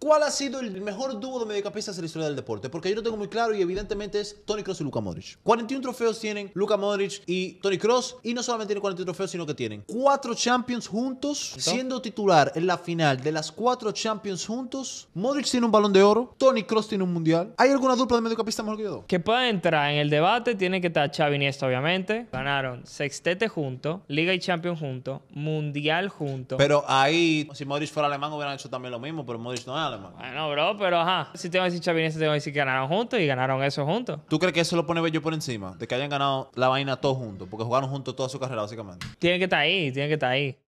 ¿Cuál ha sido el mejor dúo de mediocampistas en la historia del deporte? Porque yo lo tengo muy claro y evidentemente es Tony Cross y Luka Modric. 41 trofeos tienen Luka Modric y Tony Cross y no solamente tienen 41 trofeos, sino que tienen 4 Champions juntos, siendo titular en la final de las 4 Champions juntos. Modric tiene un balón de oro, Tony Cross tiene un mundial. ¿Hay alguna dupla de mediocampistas mejor que yo? Que pueda entrar en el debate tiene que estar Xavi Iniesta, obviamente. Ganaron sextete junto, Liga y Champions junto, Mundial junto. Pero ahí, si Modric fuera alemán hubieran hecho también lo mismo, pero Modric no bueno, bro, pero ajá. Si tengo que decir Chavines tengo que decir que ganaron juntos y ganaron eso juntos. ¿Tú crees que eso lo pone Bello por encima? De que hayan ganado la vaina todos juntos, porque jugaron juntos toda su carrera, básicamente. Tiene que estar ahí, Tiene que estar ahí.